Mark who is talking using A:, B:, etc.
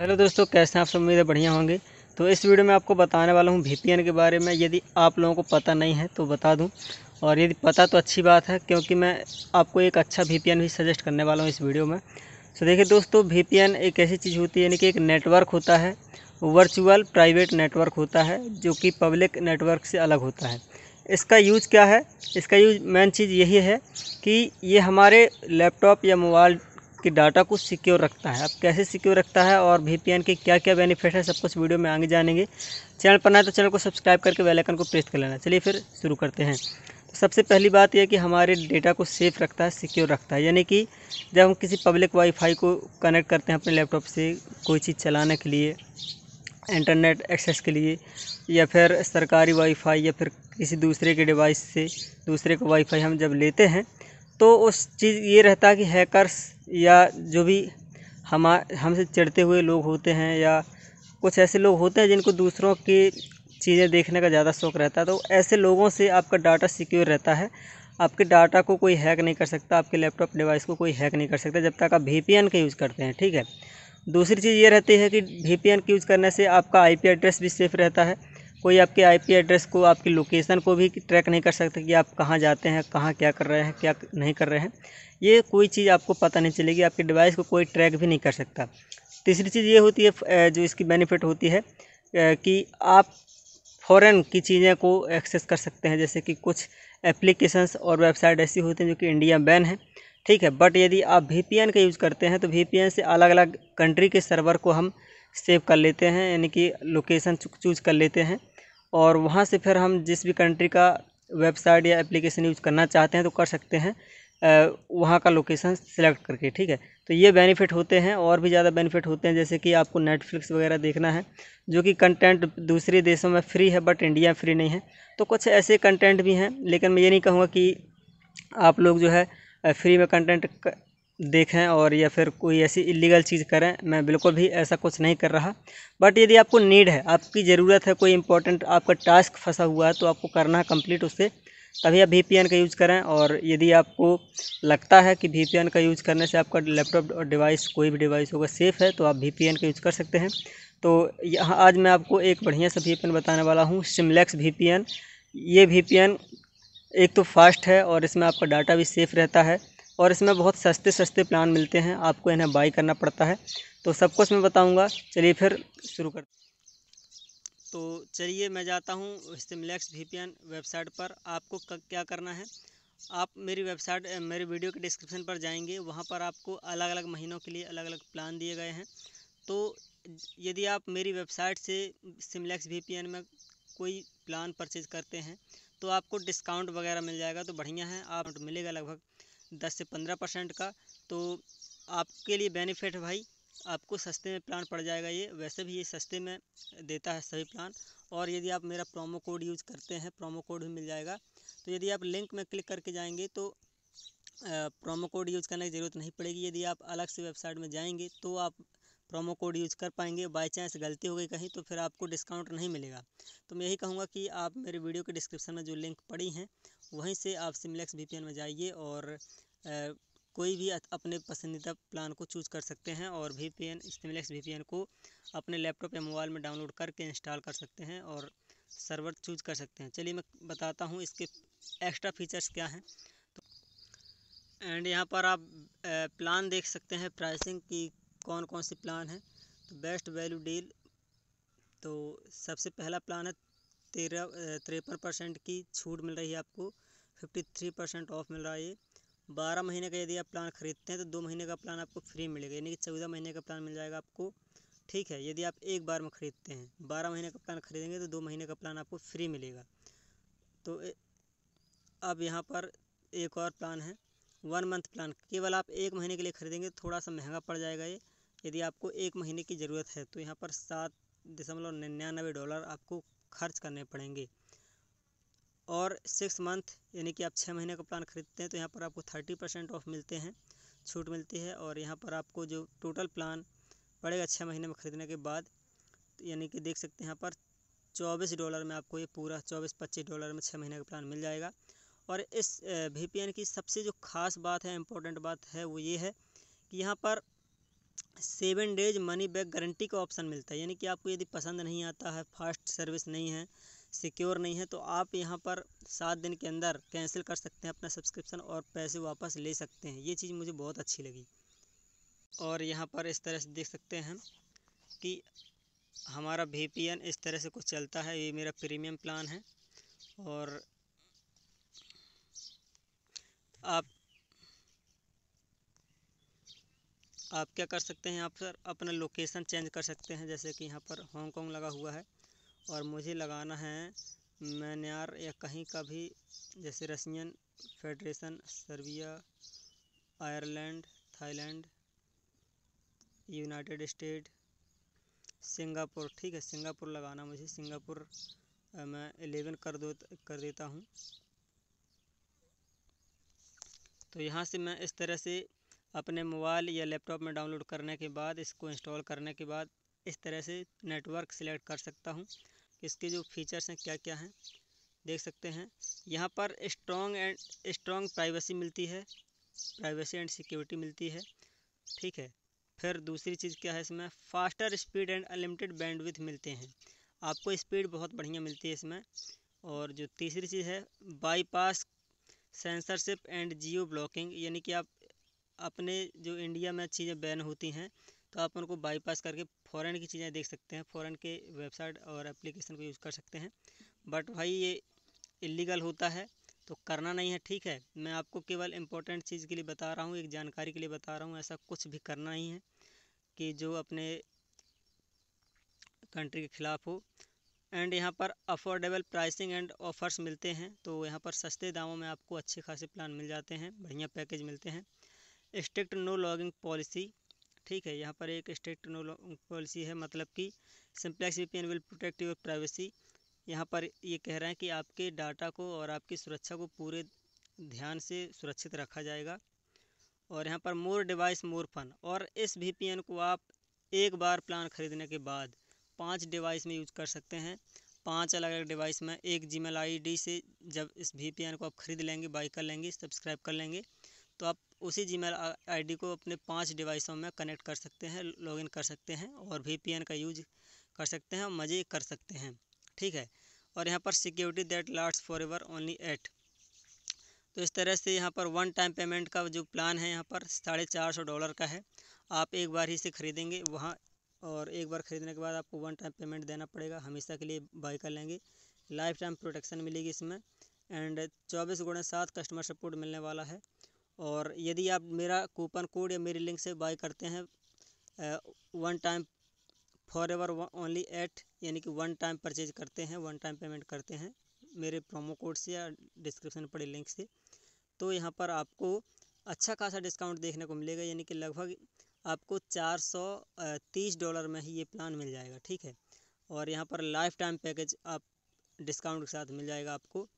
A: hello दोस्तों कैसे हैं आप सब उम्मीद है बढ़िया होंगे तो इस वीडियो में आपको बताने वाला हूँ वीपीएन के बारे में यदि आप लोगों को पता नहीं है तो बता दूँ और यदि पता तो अच्छी बात है क्योंकि मैं आपको एक अच्छा वीपीएन भी सजेस्ट करने वाला हूँ इस वीडियो में तो देखिए दोस्तों वीपीएन एक ऐसी चीज़ होती है यानी कि एक नेटवर्क होता है वर्चुअल प्राइवेट नेटवर्क होता है जो कि पब्लिक नेटवर्क से अलग होता है इसका यूज़ क्या है इसका यूज मेन चीज़ यही है कि ये हमारे लैपटॉप या मोबाइल आपके डाटा को सिक्योर रखता है अब कैसे सिक्योर रखता है और वी के क्या क्या बेनिफिट है सब कुछ वीडियो में आगे जानेंगे चैनल पर ना तो चैनल को सब्सक्राइब करके वेलाइकन को प्रेस कर लेना चलिए फिर शुरू करते हैं तो सबसे पहली बात यह कि हमारे डेटा को सेफ़ रखता है सिक्योर रखता है यानी कि जब हम किसी पब्लिक वाईफाई को कनेक्ट करते हैं अपने लैपटॉप से कोई चीज़ चलाने के लिए इंटरनेट एक्सेस के लिए या फिर सरकारी वाईफाई या फिर किसी दूसरे के डिवाइस से दूसरे का वाईफाई हम जब लेते हैं तो उस चीज़ ये रहता है कि हैकर्स या जो भी हम हमसे चिढ़ते हुए लोग होते हैं या कुछ ऐसे लोग होते हैं जिनको दूसरों की चीज़ें देखने का ज़्यादा शौक़ रहता है तो ऐसे लोगों से आपका डाटा सिक्योर रहता है आपके डाटा को कोई हैक नहीं कर सकता आपके लैपटॉप डिवाइस को कोई हैक नहीं कर सकता जब तक आप वी का यूज़ करते हैं ठीक है दूसरी चीज़ ये रहती है कि वी का यूज़ करने से आपका आई एड्रेस भी सेफ़ रहता है कोई आपके आईपी एड्रेस को आपकी लोकेशन को भी ट्रैक नहीं कर सकता कि आप कहाँ जाते हैं कहाँ क्या कर रहे हैं क्या नहीं कर रहे हैं ये कोई चीज़ आपको पता नहीं चलेगी आपके डिवाइस को कोई ट्रैक भी नहीं कर सकता तीसरी चीज़ ये होती है जो इसकी बेनिफिट होती है कि आप फॉरन की चीज़ें को एक्सेस कर सकते हैं जैसे कि कुछ एप्लीकेशंस और वेबसाइट ऐसी होती हैं जो कि इंडिया बैन है ठीक है बट यदि आप वी का यूज़ करते हैं तो वी से अलग अलग कंट्री के सर्वर को हम सेव कर लेते हैं यानी कि लोकेशन चूज कर लेते हैं और वहाँ से फिर हम जिस भी कंट्री का वेबसाइट या एप्लीकेशन यूज़ करना चाहते हैं तो कर सकते हैं वहाँ का लोकेशन सेलेक्ट करके ठीक है तो ये बेनिफिट होते हैं और भी ज़्यादा बेनिफिट होते हैं जैसे कि आपको नेटफ्लिक्स वगैरह देखना है जो कि कंटेंट दूसरे देशों में फ्री है बट इंडिया फ्री नहीं है तो कुछ ऐसे कंटेंट भी हैं लेकिन मैं ये नहीं कहूँगा कि आप लोग जो है फ्री में कंटेंट देखें और या फिर कोई ऐसी इलीगल चीज़ करें मैं बिल्कुल भी ऐसा कुछ नहीं कर रहा बट यदि आपको नीड है आपकी ज़रूरत है कोई इंपॉर्टेंट आपका टास्क फंसा हुआ है तो आपको करना है कम्प्लीट उससे तभी आप वी का यूज़ करें और यदि आपको लगता है कि वी का यूज़ करने से आपका लैपटॉप और डिवाइस कोई भी डिवाइस होगा सेफ़ है तो आप वी का यूज़ कर सकते हैं तो यहाँ आज मैं आपको एक बढ़िया सा वी बताने वाला हूँ सिमलेक्स वी ये वी एक तो फास्ट है और इसमें आपका डाटा भी सेफ़ रहता है और इसमें बहुत सस्ते सस्ते प्लान मिलते हैं आपको इन्हें बाई करना पड़ता है तो सब कुछ मैं बताऊँगा चलिए फिर शुरू कर तो चलिए मैं जाता हूँ सिमलेक्स वी वेबसाइट पर आपको क्या करना है आप मेरी वेबसाइट मेरी वीडियो के डिस्क्रिप्शन पर जाएंगे वहाँ पर आपको अलग अलग महीनों के लिए अलग अलग प्लान दिए गए हैं तो यदि आप मेरी वेबसाइट से सिमलेक्स वी में कोई प्लान परचेज करते हैं तो आपको डिस्काउंट वगैरह मिल जाएगा तो बढ़िया है आप मिलेगा लगभग दस से पंद्रह परसेंट का तो आपके लिए बेनिफिट है भाई आपको सस्ते में प्लान पड़ जाएगा ये वैसे भी ये सस्ते में देता है सभी प्लान और यदि आप मेरा प्रोमो कोड यूज़ करते हैं प्रोमो कोड भी मिल जाएगा तो यदि आप लिंक में क्लिक करके जाएंगे तो प्रोमो कोड यूज़ करने की ज़रूरत नहीं पड़ेगी यदि आप अलग से वेबसाइट में जाएंगे तो आप प्रोमो कोड यूज़ कर पाएंगे बाई चांस गलती हो गई कहीं तो फिर आपको डिस्काउंट नहीं मिलेगा तो मैं यही कहूँगा कि आप मेरे वीडियो के डिस्क्रिप्शन में जो लिंक पड़ी हैं वहीं से आप सिमलेक्स वी में जाइए और कोई भी अपने पसंदीदा प्लान को चूज कर सकते हैं और V P N Simplex V P N को अपने लैपटॉप या मोबाइल में डाउनलोड करके इंस्टॉल कर सकते हैं और सर्वर चूज कर सकते हैं चलिए मैं बताता हूँ इसके एक्स्ट्रा फीचर्स क्या हैं तो एंड यहाँ पर आप प्लान देख सकते हैं प्राइसिंग की कौन कौन सी प्लान है तो बेस्ट वैल्यू डील तो सबसे पहला प्लान है तेरह तिरपन परसेंट की छूट मिल रही है आपको फिफ्टी थ्री परसेंट ऑफ मिल रहा है ये बारह महीने का यदि आप प्लान ख़रीदते हैं तो दो महीने का प्लान आपको फ्री मिलेगा यानी कि चौदह महीने का प्लान मिल जाएगा आपको ठीक है यदि आप एक बार में ख़रीदते हैं बारह महीने का प्लान ख़रीदेंगे तो दो महीने का प्लान आपको फ्री मिलेगा तो अब यहाँ पर एक और प्लान है वन मंथ प्लान केवल आप एक महीने के लिए ख़रीदेंगे तो थोड़ा सा महंगा पड़ जाएगा ये यदि आपको एक महीने की ज़रूरत है तो यहाँ पर सात दशमलव निन्यानवे डॉलर आपको खर्च करने पड़ेंगे और सिक्स मंथ यानी कि आप छः महीने का प्लान ख़रीदते हैं तो यहाँ पर आपको थर्टी परसेंट ऑफ मिलते हैं छूट मिलती है और यहाँ पर आपको जो टोटल प्लान पड़ेगा छः महीने में ख़रीदने के बाद तो यानी कि देख सकते हैं यहाँ पर चौबीस डॉलर में आपको ये पूरा चौबीस पच्चीस डॉलर में छः महीने का प्लान मिल जाएगा और इस वी की सबसे जो खास बात है इम्पोर्टेंट बात है वो ये है कि यहाँ पर seven days money back guarantee का ऑप्शन मिलता है यानी कि आपको यदि पसंद नहीं आता है फास्ट सर्विस नहीं है सिक्योर नहीं है तो आप यहाँ पर सात दिन के अंदर कैंसिल कर सकते हैं अपना सब्सक्रिप्शन और पैसे वापस ले सकते हैं ये चीज़ मुझे बहुत अच्छी लगी और यहाँ पर इस तरह से देख सकते हैं कि हमारा वी इस तरह से कुछ चलता है ये मेरा प्रीमियम प्लान है और आप आप क्या कर सकते हैं आप सर अपना लोकेशन चेंज कर सकते हैं जैसे कि यहाँ पर हांगकॉन्ग लगा हुआ है और मुझे लगाना है मैंने या कहीं का भी जैसे Russian Federation Serbia Ireland Thailand United State Singapore ठीक है सिंगापुर लगाना मुझे सिंगापुर मैं एलेवन कर दो कर देता हूँ तो यहाँ से मैं इस तरह से अपने मोबाइल या लैपटॉप में डाउनलोड करने के बाद इसको इंस्टॉल करने के बाद इस तरह से नेटवर्क सिलेक्ट कर सकता हूँ इसके जो फीचर्स हैं क्या क्या हैं देख सकते हैं यहाँ पर स्ट्रॉन्ग एंड स्ट्रॉन्ग प्राइवेसी मिलती है प्राइवेसी एंड सिक्योरिटी मिलती है ठीक है फिर दूसरी चीज़ क्या है इसमें faster speed and unlimited bandwidth मिलते हैं आपको स्पीड बहुत बढ़िया मिलती है इसमें और जो तीसरी चीज़ है bypass censorship and geo blocking यानी कि आप अपने जो इंडिया में चीज़ें बैन होती हैं तो आप उनको बाईपास करके फ़ॉरेन की चीज़ें देख सकते हैं फ़ौरन के वेबसाइट और एप्लीकेशन को यूज़ कर सकते हैं बट भाई ये इलीगल होता है तो करना नहीं है ठीक है मैं आपको केवल इम्पोर्टेंट चीज़ के लिए बता रहा हूँ एक जानकारी के लिए बता रहा हूँ ऐसा कुछ भी करना ही है कि जो अपने कंट्री के ख़िलाफ़ हो एंड यहाँ पर अफोर्डेबल प्राइसिंग एंड ऑफ़र्स मिलते हैं तो यहाँ पर सस्ते दामों में आपको अच्छे खासे प्लान मिल जाते हैं बढ़िया पैकेज मिलते हैं स्ट्रिक्ट नो लॉगिंग पॉलिसी ठीक है यहाँ पर एक स्टेट पॉलिसी है मतलब कि Simplex we will protect your privacy यहाँ पर ये कह रहे हैं कि आपके डाटा को और आपकी सुरक्षा को पूरे ध्यान से सुरक्षित रखा जाएगा और यहाँ पर मोर डिवाइस मोर फन और इस वी को आप एक बार प्लान ख़रीदने के बाद पाँच डिवाइस में यूज कर सकते हैं पांच अलग अलग डिवाइस में एक जी मेल से जब इस वी को आप ख़रीद लेंगे बाई कर लेंगे सब्सक्राइब कर लेंगे तो आप उसी जी मेल को अपने पांच डिवाइसों में कनेक्ट कर सकते हैं लॉगिन कर सकते हैं और वीपीएन का यूज कर सकते हैं और मज़े कर सकते हैं ठीक है और यहाँ पर security that last for ever only at तो इस तरह से यहाँ पर वन टाइम पेमेंट का जो प्लान है यहाँ पर साढ़े चार सौ डॉलर का है आप एक बार ही से ख़रीदेंगे वहाँ और एक बार ख़रीदने के बाद आपको वन टाइम पेमेंट देना पड़ेगा हमेशा के लिए बाई कर लेंगे लाइफ टाइम प्रोटेक्शन मिलेगी इसमें एंड चौबीस गुणे सात कस्टमर सपोर्ट मिलने वाला है और यदि आप मेरा कूपन कोड या मेरी लिंक से बाय करते हैं one time for ever only at यानी कि वन टाइम परचेज करते हैं वन टाइम पेमेंट करते हैं मेरे प्रोमो कोड से या डिस्क्रिप्शन पड़े लिंक से तो यहाँ पर आपको अच्छा खासा डिस्काउंट देखने को मिलेगा यानी कि लगभग आपको चार सौ तीस डॉलर में ही ये प्लान मिल जाएगा ठीक है और यहाँ पर लाइफ टाइम पैकेज आप डिस्काउंट के साथ मिल जाएगा आपको